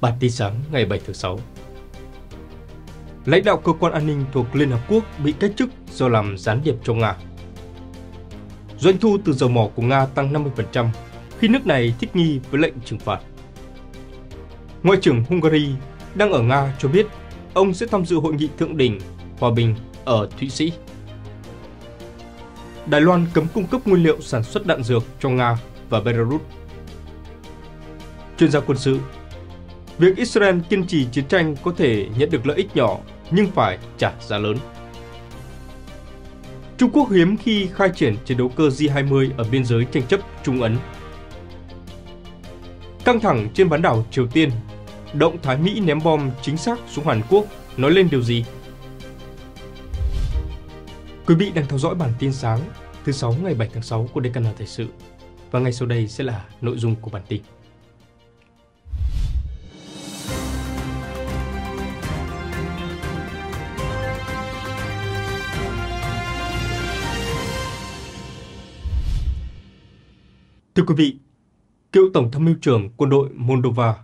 Bản tin sáng ngày 7 tháng 6 Lãnh đạo cơ quan an ninh thuộc Liên Hợp Quốc bị cách chức do làm gián điệp cho Nga Doanh thu từ dầu mỏ của Nga tăng 50% khi nước này thích nghi với lệnh trừng phạt Ngoại trưởng Hungary đang ở Nga cho biết ông sẽ tham dự hội nghị thượng đỉnh hòa bình ở Thụy Sĩ. Đài Loan cấm cung cấp nguyên liệu sản xuất đạn dược cho Nga và Belarus. Chuyên gia quân sự Việc Israel kiên trì chiến tranh có thể nhận được lợi ích nhỏ nhưng phải trả giá lớn. Trung Quốc hiếm khi khai triển chiến đấu cơ J-20 ở biên giới tranh chấp Trung Ấn. Căng thẳng trên bán đảo Triều Tiên, động thái Mỹ ném bom chính xác xuống Hàn Quốc nói lên điều gì? Quý vị đang theo dõi bản tin sáng thứ 6 ngày 7 tháng 6 của Đài Căn Thời sự. Và ngay sau đây sẽ là nội dung của bản tin. Thưa quý vị, cựu Tổng tham mưu trưởng quân đội Moldova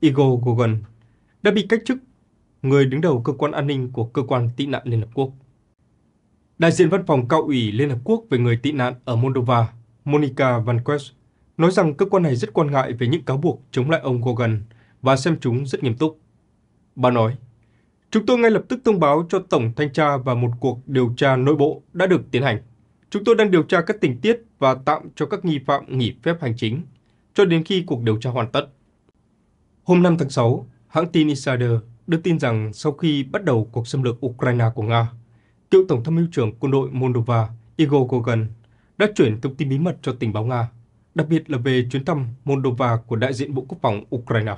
Igor Gogan đã bị cách chức người đứng đầu cơ quan an ninh của cơ quan tị nạn Liên Hợp Quốc. Đại diện văn phòng cao ủy Liên Hợp Quốc về người tị nạn ở Moldova, Monica Van Quest, nói rằng cơ quan này rất quan ngại về những cáo buộc chống lại ông Gogan và xem chúng rất nghiêm túc. Bà nói, Chúng tôi ngay lập tức thông báo cho Tổng Thanh tra và một cuộc điều tra nội bộ đã được tiến hành. Chúng tôi đang điều tra các tình tiết và tạm cho các nghi phạm nghỉ phép hành chính, cho đến khi cuộc điều tra hoàn tất. Hôm 5 tháng 6, hãng tin Insider đưa tin rằng sau khi bắt đầu cuộc xâm lược Ukraine của Nga, cựu Tổng tham mưu trưởng quân đội Moldova Igor Kogan đã chuyển thông tin bí mật cho tình báo Nga, đặc biệt là về chuyến thăm Moldova của đại diện Bộ Quốc phòng Ukraine.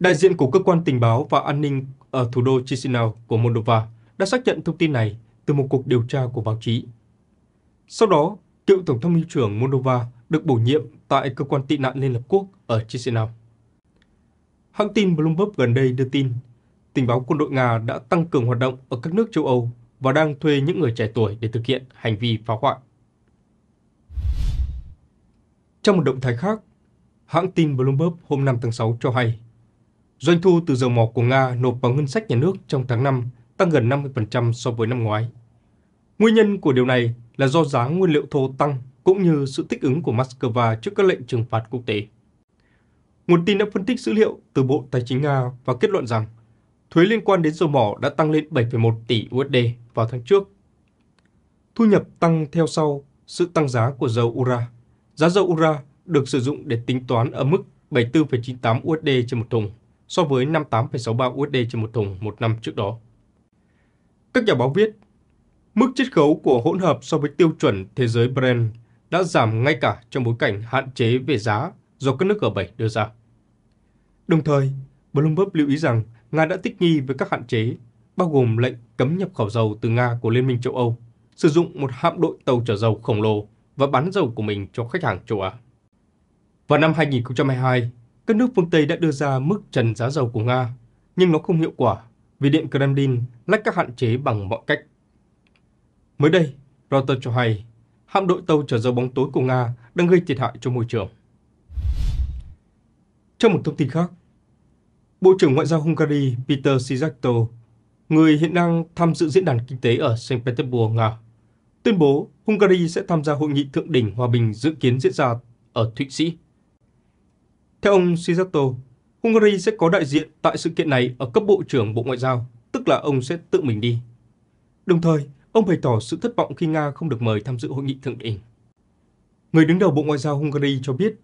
Đại diện của cơ quan tình báo và an ninh ở thủ đô Chisinau của Moldova đã xác nhận thông tin này từ một cuộc điều tra của báo chí sau đó, cựu Tổng tham mưu trưởng Moldova được bổ nhiệm tại Cơ quan tị nạn Liên Hợp Quốc ở Chisinau. Hãng tin Bloomberg gần đây đưa tin, tình báo quân đội Nga đã tăng cường hoạt động ở các nước châu Âu và đang thuê những người trẻ tuổi để thực hiện hành vi phá hoại. Trong một động thái khác, hãng tin Bloomberg hôm 5 tháng 6 cho hay, doanh thu từ dầu mỏ của Nga nộp vào ngân sách nhà nước trong tháng 5 tăng gần 50% so với năm ngoái. Nguyên nhân của điều này là do giá nguyên liệu thô tăng cũng như sự thích ứng của Moscow trước các lệnh trừng phạt quốc tế. Nguồn tin đã phân tích dữ liệu từ Bộ Tài chính Nga và kết luận rằng thuế liên quan đến dầu mỏ đã tăng lên 7,1 tỷ USD vào tháng trước. Thu nhập tăng theo sau sự tăng giá của dầu Ura. Giá dầu Ura được sử dụng để tính toán ở mức 74,98 USD trên một thùng so với 58,63 USD trên một thùng một năm trước đó. Các nhà báo viết Mức chiết khấu của hỗn hợp so với tiêu chuẩn thế giới Brent đã giảm ngay cả trong bối cảnh hạn chế về giá do các nước G7 đưa ra. Đồng thời, Bloomberg lưu ý rằng Nga đã tích nghi với các hạn chế, bao gồm lệnh cấm nhập khẩu dầu từ Nga của Liên minh châu Âu, sử dụng một hạm đội tàu chở dầu khổng lồ và bán dầu của mình cho khách hàng châu Á. Vào năm 2022, các nước phương Tây đã đưa ra mức trần giá dầu của Nga, nhưng nó không hiệu quả vì Điện Kremlin lách các hạn chế bằng mọi cách. Mới đây, Reuters cho hay hạm đội tàu chở dầu bóng tối của Nga đang gây thiệt hại cho môi trường. Trong một thông tin khác, Bộ trưởng Ngoại giao Hungary Peter Szijjarto, người hiện đang tham dự diễn đàn kinh tế ở Saint Petersburg, Nga, tuyên bố Hungary sẽ tham gia hội nghị thượng đỉnh hòa bình dự kiến diễn ra ở Thụy Sĩ. Theo ông Szijjarto, Hungary sẽ có đại diện tại sự kiện này ở cấp Bộ trưởng Bộ Ngoại giao, tức là ông sẽ tự mình đi. Đồng thời, Ông bày tỏ sự thất vọng khi Nga không được mời tham dự hội nghị thượng đỉnh. Người đứng đầu Bộ Ngoại giao Hungary cho biết,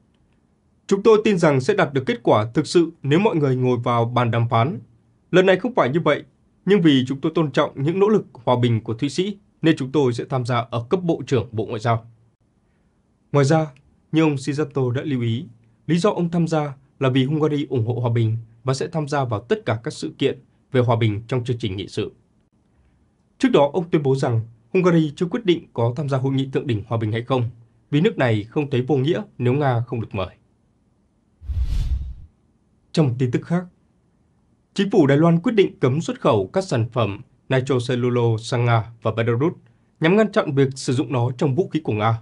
Chúng tôi tin rằng sẽ đạt được kết quả thực sự nếu mọi người ngồi vào bàn đàm phán. Lần này không phải như vậy, nhưng vì chúng tôi tôn trọng những nỗ lực hòa bình của Thụy Sĩ, nên chúng tôi sẽ tham gia ở cấp Bộ trưởng Bộ Ngoại giao. Ngoài ra, như ông Shizato đã lưu ý, lý do ông tham gia là vì Hungary ủng hộ hòa bình và sẽ tham gia vào tất cả các sự kiện về hòa bình trong chương trình nghị sự. Trước đó, ông tuyên bố rằng Hungary chưa quyết định có tham gia hội nghị thượng đỉnh hòa bình hay không, vì nước này không thấy vô nghĩa nếu Nga không được mời. Trong tin tức khác, chính phủ Đài Loan quyết định cấm xuất khẩu các sản phẩm nitrocellulose sang Nga và Belarus nhằm ngăn chặn việc sử dụng nó trong vũ khí của Nga.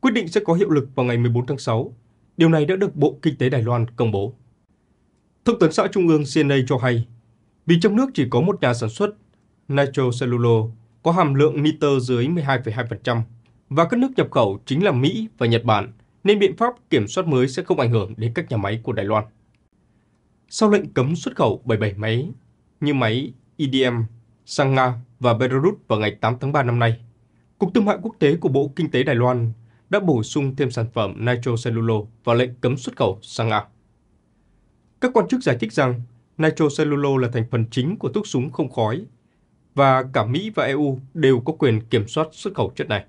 Quyết định sẽ có hiệu lực vào ngày 14 tháng 6. Điều này đã được Bộ Kinh tế Đài Loan công bố. Thông tấn xã Trung ương CNA cho hay, vì trong nước chỉ có một nhà sản xuất nitrocellulose có hàm lượng nitơ dưới 12,2% và các nước nhập khẩu chính là Mỹ và Nhật Bản, nên biện pháp kiểm soát mới sẽ không ảnh hưởng đến các nhà máy của Đài Loan. Sau lệnh cấm xuất khẩu 77 máy như máy IDM e sang Nga và Belarus vào ngày 8 tháng 3 năm nay, Cục Thương mại Quốc tế của Bộ Kinh tế Đài Loan đã bổ sung thêm sản phẩm nitrocellulose vào lệnh cấm xuất khẩu sang Nga. Các quan chức giải thích rằng nitrocellulose là thành phần chính của thuốc súng không khói và cả Mỹ và EU đều có quyền kiểm soát xuất khẩu chất này.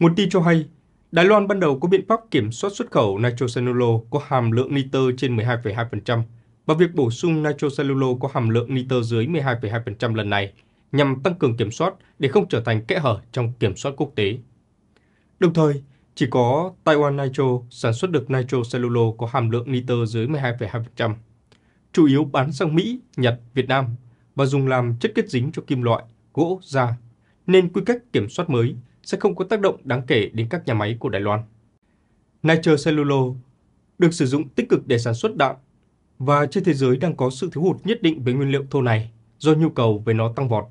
Nguồn tin cho hay, Đài Loan ban đầu có biện pháp kiểm soát xuất khẩu nitrocellulose có hàm lượng nitơ trên 12,2% và việc bổ sung nitrocellulose có hàm lượng nitơ dưới 12,2% lần này nhằm tăng cường kiểm soát để không trở thành kẽ hở trong kiểm soát quốc tế. Đồng thời, chỉ có Taiwan Nitro sản xuất được nitrocellulose có hàm lượng nitơ dưới 12,2%, chủ yếu bán sang Mỹ, Nhật, Việt Nam và dùng làm chất kết dính cho kim loại, gỗ, da, nên quy cách kiểm soát mới sẽ không có tác động đáng kể đến các nhà máy của Đài Loan. Nitrocellulose được sử dụng tích cực để sản xuất đạm và trên thế giới đang có sự thiếu hụt nhất định về nguyên liệu thô này do nhu cầu về nó tăng vọt.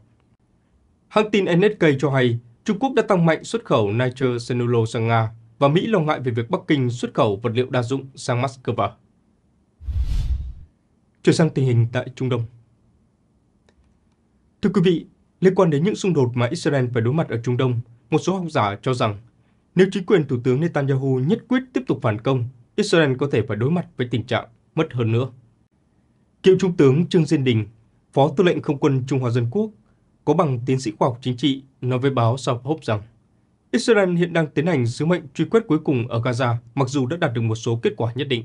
Hãng tin NSK cho hay Trung Quốc đã tăng mạnh xuất khẩu nitrocellulose sang Nga và Mỹ lo ngại về việc Bắc Kinh xuất khẩu vật liệu đa dụng sang Moscow. Chuyển sang tình hình tại Trung Đông. Thưa quý vị, liên quan đến những xung đột mà Israel phải đối mặt ở Trung Đông, một số học giả cho rằng nếu chính quyền Thủ tướng Netanyahu nhất quyết tiếp tục phản công, Israel có thể phải đối mặt với tình trạng mất hơn nữa. Cựu Trung tướng Trương Diên Đình, Phó Tư lệnh Không quân Trung Hoa Dân Quốc, có bằng tiến sĩ khoa học chính trị nói với báo South Hope rằng Israel hiện đang tiến hành sứ mệnh truy quét cuối cùng ở Gaza mặc dù đã đạt được một số kết quả nhất định.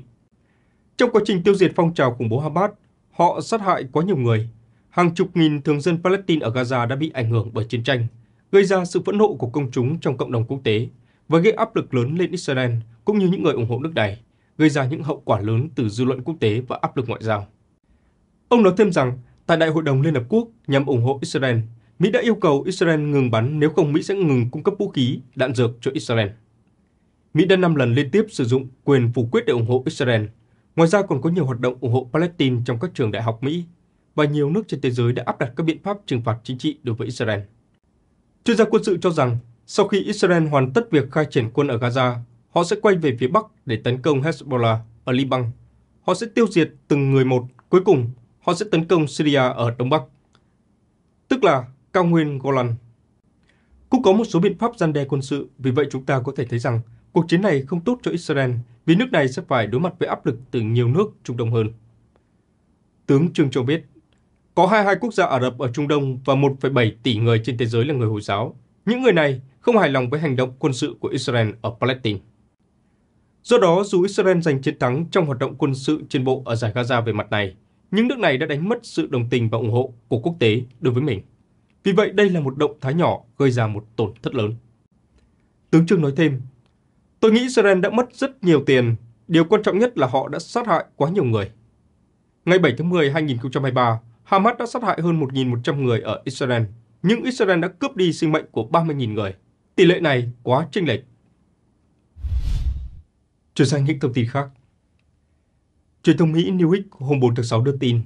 Trong quá trình tiêu diệt phong trào khủng bố Hamas, họ sát hại quá nhiều người Hàng chục nghìn thường dân Palestine ở Gaza đã bị ảnh hưởng bởi chiến tranh, gây ra sự phẫn nộ của công chúng trong cộng đồng quốc tế và gây áp lực lớn lên Israel cũng như những người ủng hộ nước này, gây ra những hậu quả lớn từ dư luận quốc tế và áp lực ngoại giao. Ông nói thêm rằng, tại Đại hội đồng Liên Hợp Quốc nhằm ủng hộ Israel, Mỹ đã yêu cầu Israel ngừng bắn nếu không Mỹ sẽ ngừng cung cấp vũ khí, đạn dược cho Israel. Mỹ đã 5 lần liên tiếp sử dụng quyền phủ quyết để ủng hộ Israel. Ngoài ra còn có nhiều hoạt động ủng hộ Palestine trong các trường đại học Mỹ và nhiều nước trên thế giới đã áp đặt các biện pháp trừng phạt chính trị đối với Israel. Chuyên gia quân sự cho rằng, sau khi Israel hoàn tất việc khai triển quân ở Gaza, họ sẽ quay về phía Bắc để tấn công Hezbollah ở Liban. Họ sẽ tiêu diệt từng người một, cuối cùng họ sẽ tấn công Syria ở Đông Bắc, tức là cao nguyên Golan. Cũng có một số biện pháp gian đe quân sự, vì vậy chúng ta có thể thấy rằng cuộc chiến này không tốt cho Israel vì nước này sẽ phải đối mặt với áp lực từ nhiều nước Trung Đông hơn. Tướng Trương cho biết có 22 quốc gia Ả Rập ở Trung Đông và 1,7 tỷ người trên thế giới là người Hồi giáo. Những người này không hài lòng với hành động quân sự của Israel ở Palestine. Do đó, dù Israel giành chiến thắng trong hoạt động quân sự trên bộ ở giải Gaza về mặt này, nhưng nước này đã đánh mất sự đồng tình và ủng hộ của quốc tế đối với mình. Vì vậy, đây là một động thái nhỏ gây ra một tổn thất lớn. Tướng Trương nói thêm, Tôi nghĩ Israel đã mất rất nhiều tiền. Điều quan trọng nhất là họ đã sát hại quá nhiều người. Ngày 7 tháng 10, 2023, Hamas đã sát hại hơn 1.100 người ở Israel, nhưng Israel đã cướp đi sinh mệnh của 30.000 người. Tỷ lệ này quá chênh lệch. Chuyển sang những thông tin khác. Truyền thông Mỹ New York hôm 4 tháng 6 đưa tin,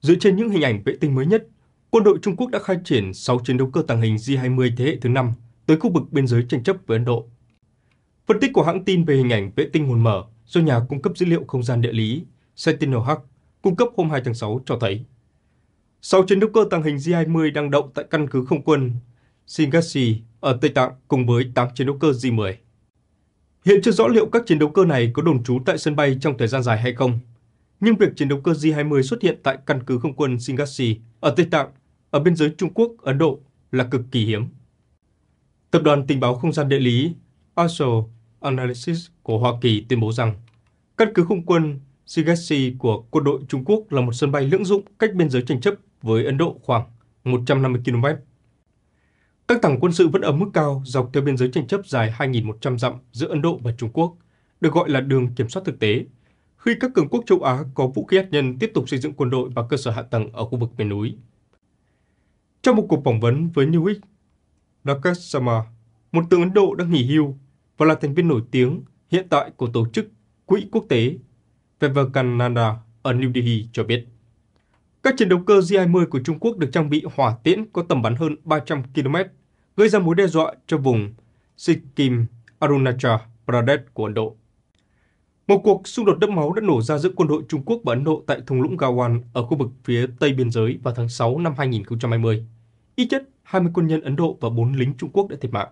dựa trên những hình ảnh vệ tinh mới nhất, quân đội Trung Quốc đã khai triển 6 chiến đấu cơ tàng hình J-20 thế hệ thứ 5 tới khu vực biên giới tranh chấp với Ấn Độ. Phân tích của hãng tin về hình ảnh vệ tinh hồn mở do nhà cung cấp dữ liệu không gian địa lý Sentinel-H cung cấp hôm 2 tháng 6 cho thấy 6 chiến đấu cơ tàng hình J-20 đang đậu tại căn cứ không quân Singashi ở Tây Tạng cùng với 8 chiến đấu cơ J-10. Hiện chưa rõ liệu các chiến đấu cơ này có đồn trú tại sân bay trong thời gian dài hay không, nhưng việc chiến đấu cơ J-20 xuất hiện tại căn cứ không quân Singashi ở Tây Tạng, ở biên giới Trung Quốc, Ấn Độ là cực kỳ hiếm. Tập đoàn Tình báo Không gian Địa lý Astro Analysis của Hoa Kỳ tuyên bố rằng căn cứ không quân Sigashi của quân đội Trung Quốc là một sân bay lưỡng dụng cách biên giới tranh chấp với Ấn Độ khoảng 150 km. Căng thẳng quân sự vẫn ở mức cao dọc theo biên giới tranh chấp dài 2.100 dặm giữa Ấn Độ và Trung Quốc, được gọi là đường kiểm soát thực tế, khi các cường quốc châu Á có vũ khí hạt nhân tiếp tục xây dựng quân đội và cơ sở hạ tầng ở khu vực miền núi. Trong một cuộc phỏng vấn với Newsweek, Rakesh Sharma, một tướng Ấn Độ đang nghỉ hưu và là thành viên nổi tiếng hiện tại của tổ chức Quỹ Quốc tế Vivekananda ở New Delhi cho biết. Các chiến đấu cơ J-20 của Trung Quốc được trang bị hỏa tiễn có tầm bắn hơn 300 km, gây ra mối đe dọa cho vùng Sikkim, Arunachal Pradesh của Ấn Độ. Một cuộc xung đột đẫm máu đã nổ ra giữa quân đội Trung Quốc và Ấn Độ tại thung lũng Gawan ở khu vực phía tây biên giới vào tháng 6 năm 2020. Ít nhất 20 quân nhân Ấn Độ và 4 lính Trung Quốc đã thiệt mạng.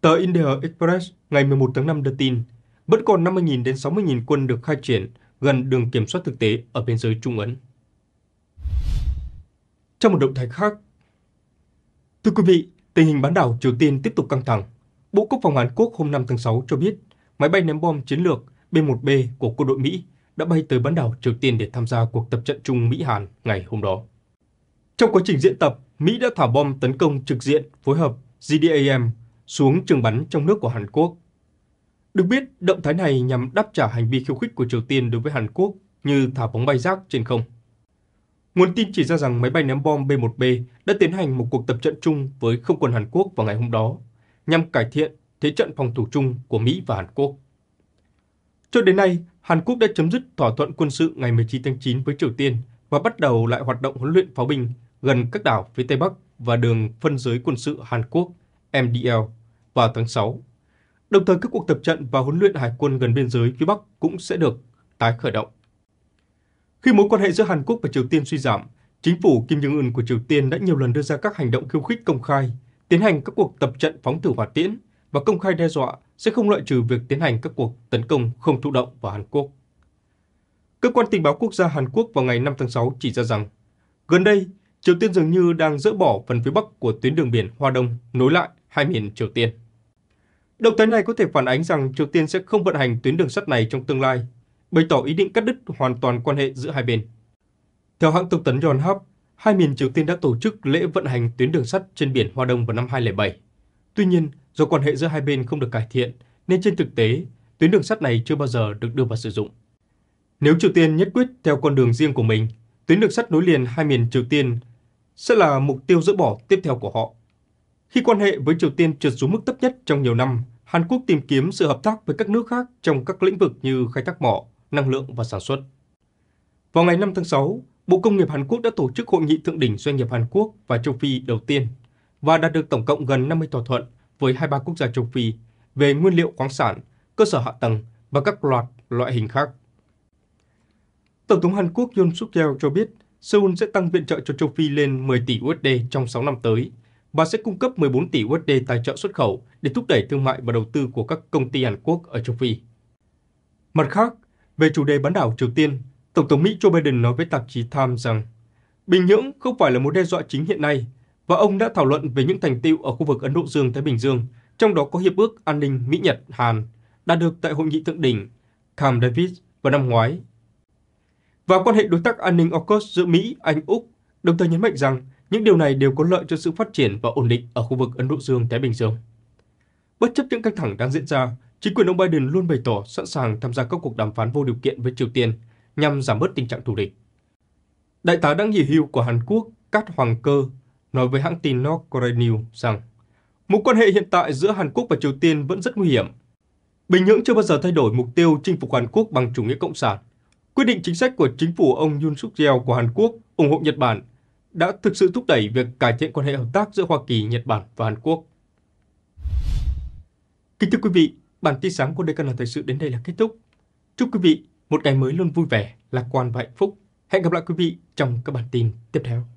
Tờ India Express ngày 11 tháng 5 đưa tin vẫn còn 50.000 đến 60.000 quân được khai triển gần đường kiểm soát thực tế ở biên giới Trung Ấn. Trong một động thái khác, thưa quý vị, tình hình bán đảo Triều Tiên tiếp tục căng thẳng. Bộ Quốc phòng Hàn Quốc hôm 5 tháng 6 cho biết máy bay ném bom chiến lược B-1B của quân đội Mỹ đã bay tới bán đảo Triều Tiên để tham gia cuộc tập trận chung Mỹ-Hàn ngày hôm đó. Trong quá trình diễn tập, Mỹ đã thả bom tấn công trực diện phối hợp GDAM xuống trường bắn trong nước của Hàn Quốc. Được biết, động thái này nhằm đáp trả hành vi khiêu khích của Triều Tiên đối với Hàn Quốc như thả bóng bay rác trên không. Nguồn tin chỉ ra rằng máy bay ném bom B-1B đã tiến hành một cuộc tập trận chung với không quân Hàn Quốc vào ngày hôm đó, nhằm cải thiện thế trận phòng thủ chung của Mỹ và Hàn Quốc. Cho đến nay, Hàn Quốc đã chấm dứt thỏa thuận quân sự ngày 19 tháng 9 với Triều Tiên và bắt đầu lại hoạt động huấn luyện pháo binh gần các đảo phía Tây Bắc và đường phân giới quân sự Hàn Quốc MDL vào tháng 6. Đồng thời các cuộc tập trận và huấn luyện hải quân gần biên giới phía Bắc cũng sẽ được tái khởi động. Khi mối quan hệ giữa Hàn Quốc và Triều Tiên suy giảm, chính phủ Kim Jong-un của Triều Tiên đã nhiều lần đưa ra các hành động khiêu khích công khai, tiến hành các cuộc tập trận phóng thử hỏa tiễn và công khai đe dọa sẽ không loại trừ việc tiến hành các cuộc tấn công không thụ động vào Hàn Quốc. Cơ quan tình báo quốc gia Hàn Quốc vào ngày 5 tháng 6 chỉ ra rằng, gần đây, Triều Tiên dường như đang dỡ bỏ phần phía bắc của tuyến đường biển Hoa Đông nối lại hai miền Triều Tiên. Động thái này có thể phản ánh rằng Triều Tiên sẽ không vận hành tuyến đường sắt này trong tương lai bày tỏ ý định cắt đứt hoàn toàn quan hệ giữa hai bên. Theo hãng thông tấn Yonhap, hai miền Triều Tiên đã tổ chức lễ vận hành tuyến đường sắt trên biển Hoa Đông vào năm 2007. Tuy nhiên, do quan hệ giữa hai bên không được cải thiện, nên trên thực tế, tuyến đường sắt này chưa bao giờ được đưa vào sử dụng. Nếu Triều Tiên nhất quyết theo con đường riêng của mình, tuyến đường sắt nối liền hai miền Triều Tiên sẽ là mục tiêu dỡ bỏ tiếp theo của họ. Khi quan hệ với Triều Tiên trượt xuống mức thấp nhất trong nhiều năm, Hàn Quốc tìm kiếm sự hợp tác với các nước khác trong các lĩnh vực như khai thác mỏ, năng lượng và sản xuất. Vào ngày 5 tháng 6, Bộ Công nghiệp Hàn Quốc đã tổ chức hội nghị thượng đỉnh doanh nghiệp Hàn Quốc và châu Phi đầu tiên và đạt được tổng cộng gần 50 thỏa thuận với 23 quốc gia châu Phi về nguyên liệu khoáng sản, cơ sở hạ tầng và các loạt loại hình khác. Tổng thống Hàn Quốc Yoon suk yeol cho biết Seoul sẽ tăng viện trợ cho châu Phi lên 10 tỷ USD trong 6 năm tới và sẽ cung cấp 14 tỷ USD tài trợ xuất khẩu để thúc đẩy thương mại và đầu tư của các công ty Hàn Quốc ở châu Phi. Mặt khác, về chủ đề bán đảo Triều Tiên, Tổng thống Mỹ Joe Biden nói với tạp chí Time rằng Bình Nhưỡng không phải là mối đe dọa chính hiện nay và ông đã thảo luận về những thành tiệu ở khu vực Ấn Độ Dương-Thái Bình Dương, trong đó có Hiệp ước An ninh Mỹ-Nhật-Hàn đạt được tại Hội nghị Thượng đỉnh Camp David vào năm ngoái. Và quan hệ đối tác an ninh AUKUS giữa Mỹ, Anh, Úc đồng thời nhấn mạnh rằng những điều này đều có lợi cho sự phát triển và ổn định ở khu vực Ấn Độ Dương-Thái Bình Dương. Bất chấp những căng thẳng đang diễn ra, Chính quyền ông Biden luôn bày tỏ sẵn sàng tham gia các cuộc đàm phán vô điều kiện với Triều Tiên nhằm giảm bớt tình trạng thù địch. Đại tá đang nghỉ hưu của Hàn Quốc Cát Hoàng Cơ nói với hãng tin North Korea News rằng mối quan hệ hiện tại giữa Hàn Quốc và Triều Tiên vẫn rất nguy hiểm. Bình Nhưỡng chưa bao giờ thay đổi mục tiêu chinh phục Hàn Quốc bằng chủ nghĩa cộng sản. Quyết định chính sách của chính phủ ông Yoon suk yeol của Hàn Quốc ủng hộ Nhật Bản đã thực sự thúc đẩy việc cải thiện quan hệ hợp tác giữa Hoa Kỳ, Nhật Bản và Hàn Quốc. Kính thưa quý vị, Bản tin sáng của Cần DKN Thời sự đến đây là kết thúc. Chúc quý vị một ngày mới luôn vui vẻ, lạc quan và hạnh phúc. Hẹn gặp lại quý vị trong các bản tin tiếp theo.